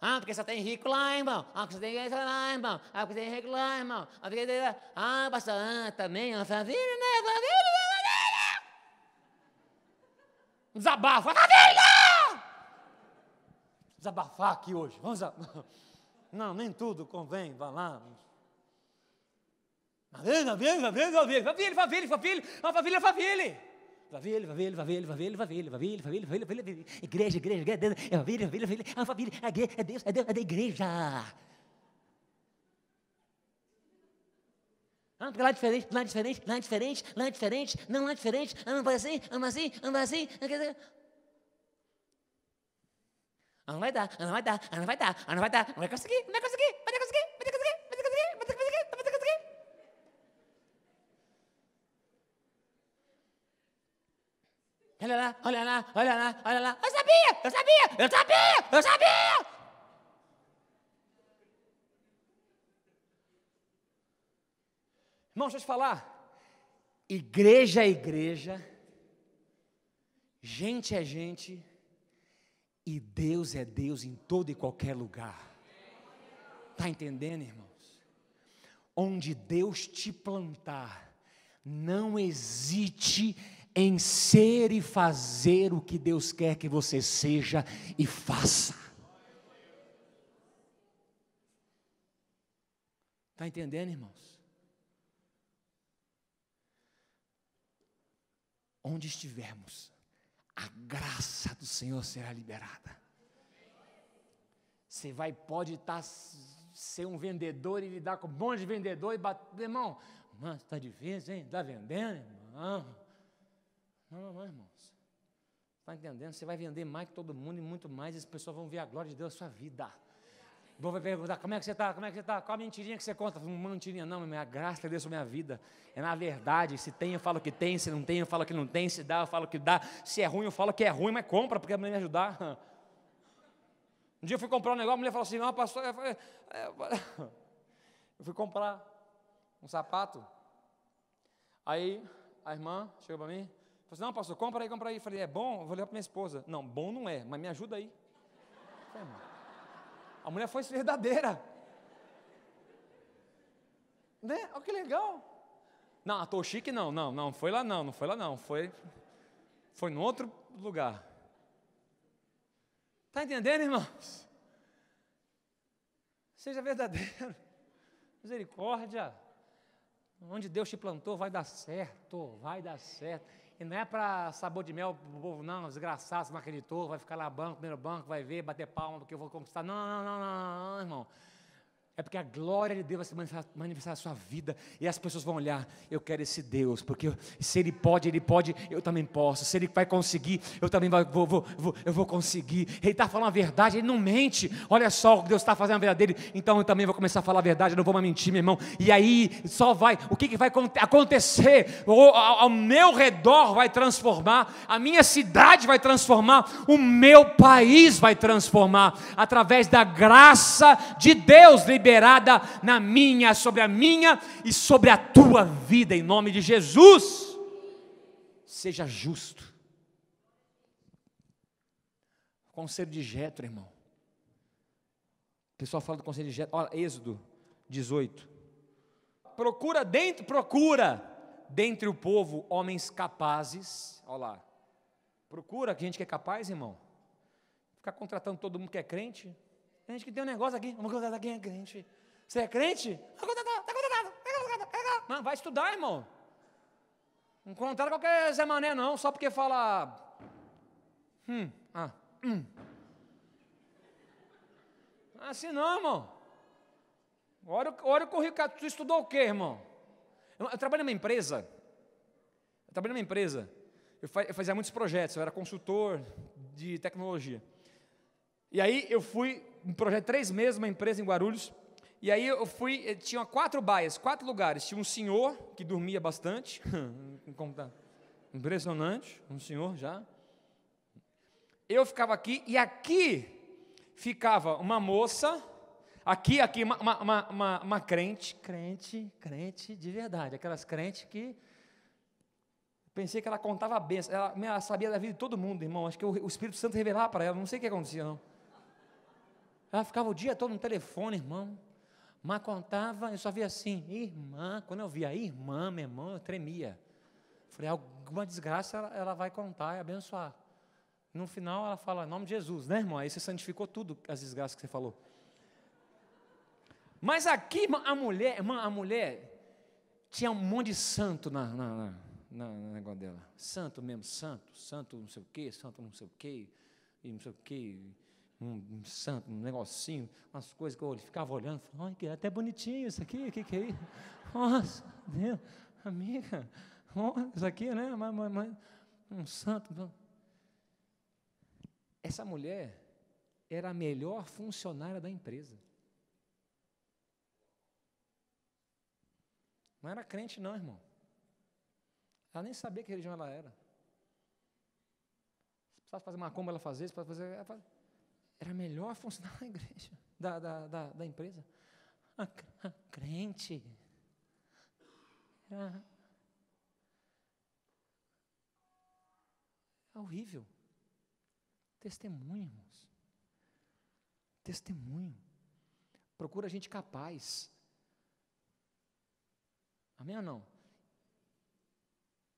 S1: Ah, porque só tá ah, ah, tem rico lá, irmão. Ah, porque só tem rico lá, irmão. Ah, porque tem rico lá, irmão. Ah, porque tem... Ah, pastor, ah, também, ah, Faville, né, Faville, né? Um desabafo. Família! Desabafar aqui hoje. Vamos a... Não, nem tudo convém, vá lá. Vavile, família, vavile, família, vavile, vavile, família. vavile. Vavile, vavile, vavile, vavile, vavile, vavile, vavile, vavile, igreja, igreja, igreja, é vavile, família, vavile, família, é Deus, é Deus, é da igreja. ah, porque lá é diferente, lá é diferente, lá é diferente, lá é diferente, não lá é diferente, ah, não faz assim, não assim, não faz assim, não quer dizer. Ah, não vai dar, ah, não vai dar, ah, não vai dar, ah, não vai dar, não vai conseguir, não vai conseguir, vai ter conseguir, vai ter conseguir, vai ter conseguir, vai ter conseguir, vai ter conseguir. Olha lá, olha lá, olha lá, olha lá. Eu sabia, eu sabia, eu sabia, eu sabia! Irmãos, deixa eu te falar. Igreja é igreja, gente é gente, e Deus é Deus em todo e qualquer lugar. Está entendendo, irmãos? Onde Deus te plantar, não hesite em ser e fazer o que Deus quer que você seja e faça. Está entendendo, irmãos? onde estivermos, a graça do Senhor será liberada. Você vai, pode estar, tá, ser um vendedor e lidar com um monte de vendedor e bater, irmão, mas está difícil, hein? Está vendendo, irmão? Não, não, não, irmãos. Está entendendo? Você vai vender mais que todo mundo e muito mais, e as pessoas vão ver a glória de Deus na sua vida. O povo vai perguntar, como é que você está? Como é que você está? Qual a mentirinha que você conta? Uma mentirinha, não, minha graça a é Deus sobre a minha vida. É na verdade, se tem, eu falo que tem, se não tem, eu falo que não tem, se dá, eu falo que dá, se é ruim, eu falo que é ruim, mas compra, porque a mulher me ajudar. Um dia eu fui comprar um negócio, a mulher falou assim, não, pastor, eu, falei, é, eu fui comprar um sapato. Aí a irmã chegou para mim, falou assim, não, pastor, compra aí, compra aí. Eu falei, é bom? Eu levar para minha esposa, não, bom não é, mas me ajuda aí. Eu falei, é a mulher foi verdadeira. Né? Olha que legal. Não, a chique, não, não, não, foi lá não, não foi lá não, foi, foi no outro lugar. Está entendendo, irmãos? Seja verdadeiro, misericórdia. Onde Deus te plantou vai dar certo, vai dar certo. E não é para sabor de mel, povo, não, desgraçado, não acreditou, vai ficar lá banco, primeiro banco, vai ver, bater palma, porque eu vou conquistar. Não, não, não, não, não, não irmão. É porque a glória de Deus vai se manifestar, na sua vida. E as pessoas vão olhar, eu quero esse Deus, porque se Ele pode, Ele pode, eu também posso. Se Ele vai conseguir, eu também vou, vou, vou eu vou conseguir. Ele está falando a verdade, Ele não mente. Olha só o que Deus está fazendo na vida dele. Então eu também vou começar a falar a verdade, eu não vou mais mentir, meu irmão. E aí só vai, o que, que vai acontecer? O, ao, ao meu redor vai transformar, a minha cidade vai transformar, o meu país vai transformar. Através da graça de Deus liberada liberada na minha, sobre a minha e sobre a tua vida, em nome de Jesus. Seja justo. Conselho de Jetro, irmão. O pessoal fala do conselho de Jetro. Olha, Êxodo 18. Procura dentro, procura dentre o povo homens capazes. Olha lá. Procura que gente que é capaz, irmão. Ficar contratando todo mundo que é crente gente que tem um negócio aqui, vamos contratar quem é crente. Você é crente? Está contratado, está contratado, está contratado, tá contratado. Não, vai estudar, irmão. Não contrata qualquer Zé Mané, não, só porque fala. Hum, ah, hum. Assim não, irmão. Olha, olha o currículo. Tu estudou o quê, irmão? Eu, eu trabalho numa empresa. Eu trabalho numa empresa. Eu, faz, eu fazia muitos projetos. Eu era consultor de tecnologia. E aí eu fui um projeto de três meses, uma empresa em Guarulhos. E aí eu fui, eh, tinha quatro baias, quatro lugares. Tinha um senhor que dormia bastante, impressionante, um senhor já. Eu ficava aqui e aqui ficava uma moça, aqui, aqui, uma, uma, uma, uma crente, crente, crente de verdade, aquelas crentes que Pensei que ela contava a benção. Ela, ela, sabia da vida de todo mundo, irmão. Acho que o, o Espírito Santo revelava para ela. Não sei o que acontecia, não. Ela ficava o dia todo no telefone, irmão. Mas contava, eu só via assim, irmã. Quando eu via irmã, meu irmão, eu tremia. Falei, alguma desgraça ela, ela vai contar e abençoar. No final ela fala, em nome de Jesus, né, irmão? Aí você santificou tudo, as desgraças que você falou. Mas aqui, a mulher, irmã, a mulher tinha um monte de santo na, na, na, na, no negócio dela. Santo mesmo, santo, santo não sei o quê, santo não sei o quê, e não sei o quê um, santo, um negocinho, umas coisas que eu ficava olhando, falava, que é até bonitinho isso aqui, o que, que é isso? Nossa, Deus, amiga, isso aqui, né? Mas, mas, um santo. Então. Essa mulher era a melhor funcionária da empresa. Não era crente, não, irmão. Ela nem sabia que religião ela era. Se precisasse fazer macumba, ela fazia, se precisasse fazer era melhor funcionar na igreja, da, da, da, da empresa. A, a crente. Era É horrível. Testemunho, irmãos. Testemunho. Procura gente capaz. Amém ou não?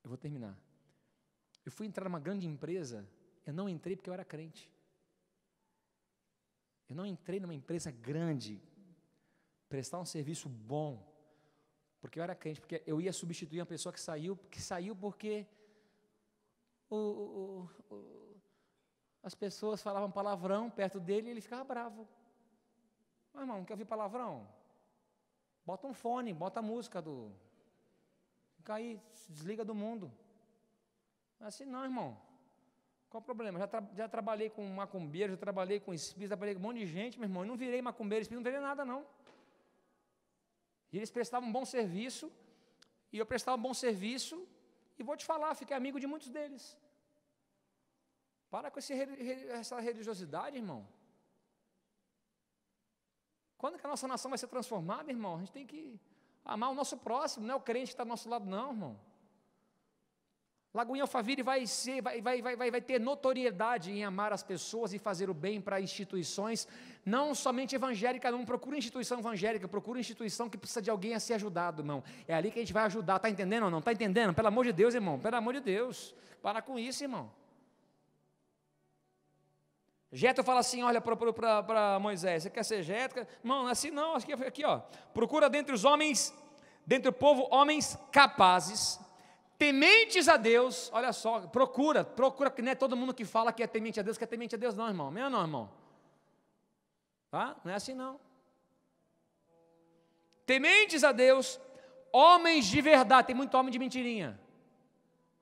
S1: Eu vou terminar. Eu fui entrar numa grande empresa, eu não entrei porque eu era crente. Eu não entrei numa empresa grande, prestar um serviço bom, porque eu era crente, porque eu ia substituir uma pessoa que saiu, que saiu porque o, o, o, as pessoas falavam palavrão perto dele e ele ficava bravo. Mas, irmão, quer ouvir palavrão? Bota um fone, bota a música do. Fica aí, desliga do mundo. Assim não, irmão. Qual o problema? Já, tra já trabalhei com macumbeiro, já trabalhei com espírito, já trabalhei com um monte de gente, meu irmão. Eu não virei macumbeiro, espírito, não virei nada, não. E eles prestavam um bom serviço, e eu prestava um bom serviço, e vou te falar, fiquei amigo de muitos deles. Para com esse, essa religiosidade, irmão. Quando que a nossa nação vai ser transformada, irmão? A gente tem que amar o nosso próximo, não é o crente que está do nosso lado, não, irmão. Lagoinha Alfaville vai, ser, vai, vai, vai, vai ter notoriedade em amar as pessoas e fazer o bem para instituições, não somente evangélica, não procura instituição evangélica, procura instituição que precisa de alguém a ser ajudado, irmão. É ali que a gente vai ajudar, está entendendo ou não? Está entendendo? Pelo amor de Deus, irmão, pelo amor de Deus, para com isso, irmão. Jeto fala assim, olha para Moisés, você quer ser Jeto? Não, é assim não, aqui, é aqui ó, procura dentre os homens, dentre o povo, homens capazes tementes a Deus, olha só, procura, procura, que não é todo mundo que fala que é temente a Deus, que é temente a Deus, não, irmão, não é não, irmão. Tá? Não é assim não. Tementes a Deus, homens de verdade, tem muito homem de mentirinha.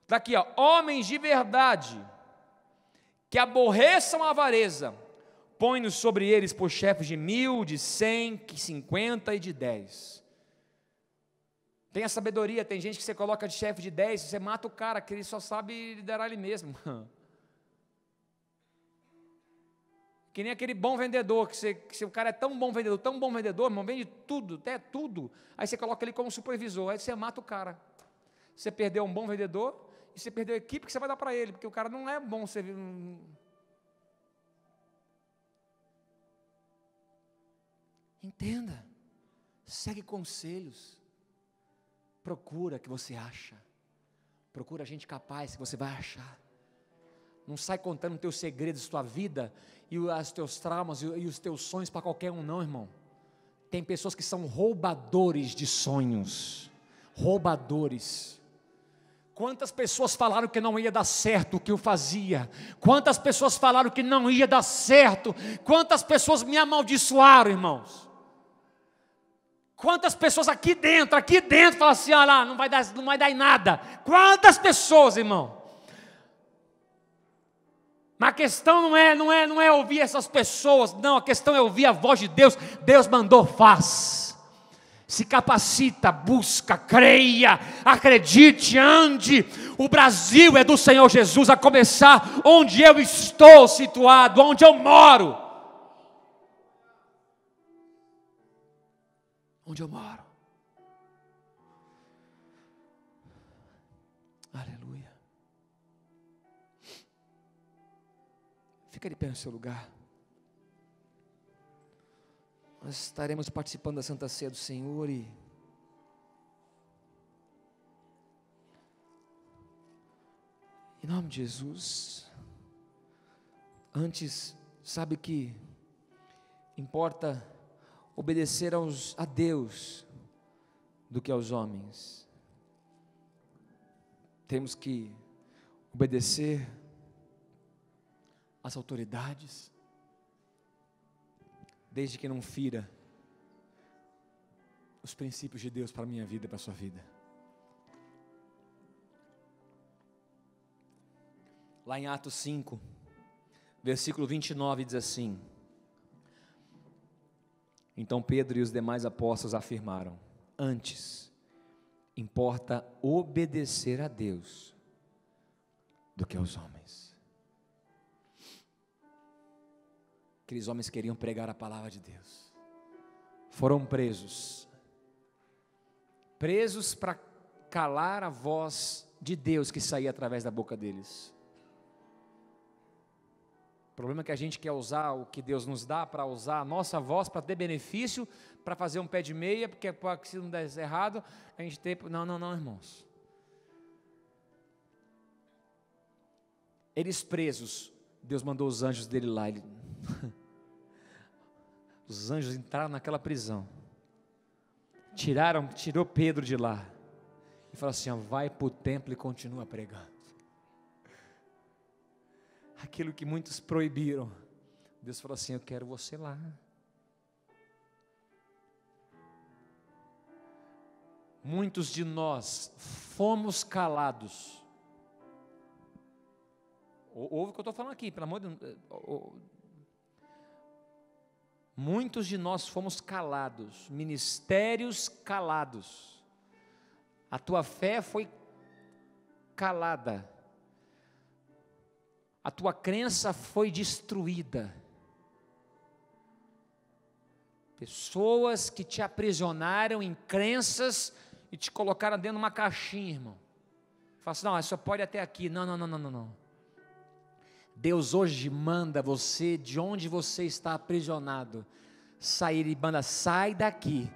S1: Está aqui, ó, homens de verdade, que aborreçam a avareza, põe-nos sobre eles por chefes de mil, de cem, de cinquenta e de dez tem a sabedoria, tem gente que você coloca de chefe de 10, você mata o cara, que ele só sabe liderar ele mesmo. Que nem aquele bom vendedor, que, você, que o cara é tão bom vendedor, tão bom vendedor, irmão, vende tudo, até tudo. Aí você coloca ele como supervisor, aí você mata o cara. Você perdeu um bom vendedor e você perdeu a equipe que você vai dar para ele, porque o cara não é bom. Você... Entenda, segue conselhos. Procura que você acha. Procura gente capaz que você vai achar. Não sai contando teus segredos, tua vida e os teus traumas e os teus sonhos para qualquer um, não, irmão. Tem pessoas que são roubadores de sonhos. Roubadores. Quantas pessoas falaram que não ia dar certo o que eu fazia? Quantas pessoas falaram que não ia dar certo? Quantas pessoas me amaldiçoaram, irmãos? Quantas pessoas aqui dentro, aqui dentro, falam assim: olha ah, lá, não vai dar, não vai dar em nada. Quantas pessoas, irmão? Mas a questão não é, não é, não é ouvir essas pessoas, não, a questão é ouvir a voz de Deus. Deus mandou, faz. Se capacita, busca, creia, acredite, ande. O Brasil é do Senhor Jesus, a começar onde eu estou situado, onde eu moro. onde eu moro. Aleluia. Fica de pé no seu lugar. Nós estaremos participando da Santa Ceia do Senhor e Em nome de Jesus. Antes, sabe que importa obedecer aos, a Deus do que aos homens. Temos que obedecer às autoridades, desde que não fira os princípios de Deus para a minha vida e para a sua vida. Lá em Atos 5, versículo 29 diz assim: então Pedro e os demais apóstolos afirmaram: Antes, importa obedecer a Deus do que aos homens. Aqueles homens queriam pregar a palavra de Deus. Foram presos. Presos para calar a voz de Deus que saía através da boca deles problema é que a gente quer usar o que Deus nos dá para usar a nossa voz para ter benefício, para fazer um pé de meia, porque é se não der errado, a gente tem. Não, não, não, irmãos. Eles presos, Deus mandou os anjos dele lá. Ele... Os anjos entraram naquela prisão. Tiraram, tirou Pedro de lá. E falou assim: ó, vai para o templo e continua pregando aquilo que muitos proibiram. Deus falou assim: Eu quero você lá. Muitos de nós fomos calados. Ouve o que eu estou falando aqui, pelo amor de Deus. É, muitos de nós fomos calados, ministérios calados. A tua fé foi calada a tua crença foi destruída. Pessoas que te aprisionaram em crenças e te colocaram dentro de uma caixinha, irmão. Fala assim, não, só pode até aqui. Não, não, não, não, não. Deus hoje manda você, de onde você está aprisionado, sair e manda, sai daqui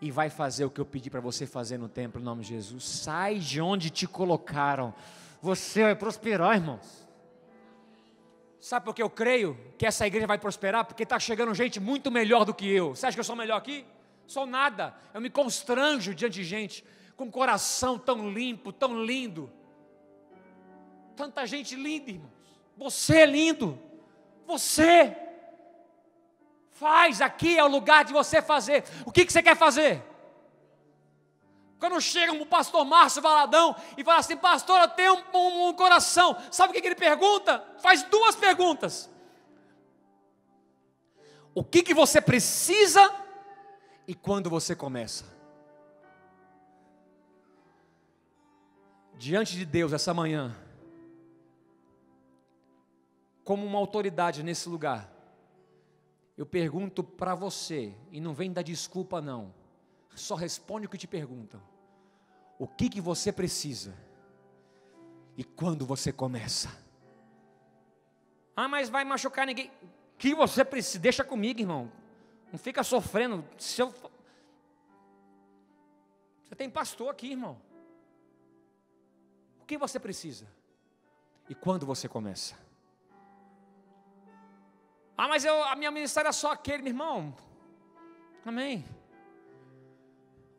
S1: e vai fazer o que eu pedi para você fazer no templo, em nome de Jesus. Sai de onde te colocaram. Você vai é, prosperar, irmãos. Sabe por que eu creio que essa igreja vai prosperar? Porque está chegando gente muito melhor do que eu. Você acha que eu sou melhor aqui? Sou nada. Eu me constranjo diante de gente com um coração tão limpo, tão lindo. Tanta gente linda, irmãos. Você é lindo. Você faz, aqui é o lugar de você fazer. O que, que você quer fazer? Quando chegam o pastor Márcio Valadão e fala assim, pastor, eu tenho um, um, um coração. Sabe o que, que ele pergunta? Faz duas perguntas. O que, que você precisa e quando você começa? Diante de Deus essa manhã, como uma autoridade nesse lugar, eu pergunto para você, e não vem dar desculpa não, só responde o que te perguntam o que, que você precisa e quando você começa. Ah, mas vai machucar ninguém. O Que você precisa, deixa comigo, irmão. Não fica sofrendo. Se eu... Você tem pastor aqui, irmão. O que você precisa e quando você começa. Ah, mas eu, a minha ministério é só aquele, meu irmão. Amém.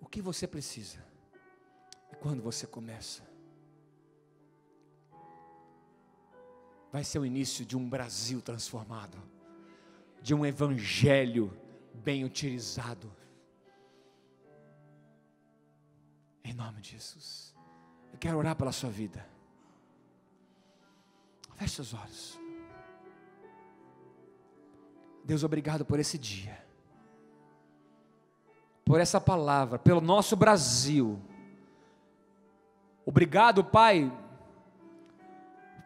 S1: O que você precisa? E quando você começa, vai ser o início de um Brasil transformado, de um evangelho bem utilizado. Em nome de Jesus. Eu quero orar pela sua vida. Feche seus olhos. Deus, obrigado por esse dia, por essa palavra, pelo nosso Brasil. Obrigado, Pai,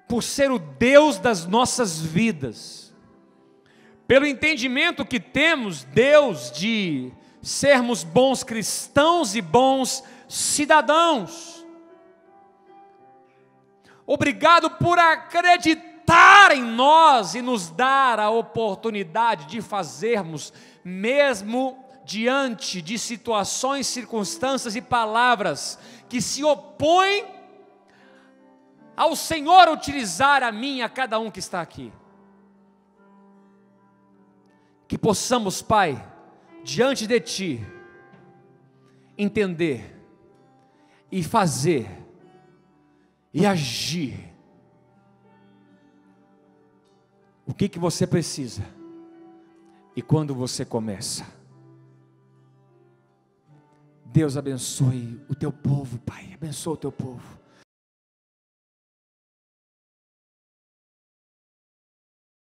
S1: por ser o Deus das nossas vidas. Pelo entendimento que temos, Deus, de sermos bons cristãos e bons cidadãos. Obrigado por acreditar em nós e nos dar a oportunidade de fazermos, mesmo diante de situações, circunstâncias e palavras que se opõe ao Senhor utilizar a mim, a cada um que está aqui. Que possamos, Pai, diante de Ti, entender e fazer e agir. O que, que você precisa e quando você começa. Deus abençoe o teu povo, Pai. Abençoa o teu povo.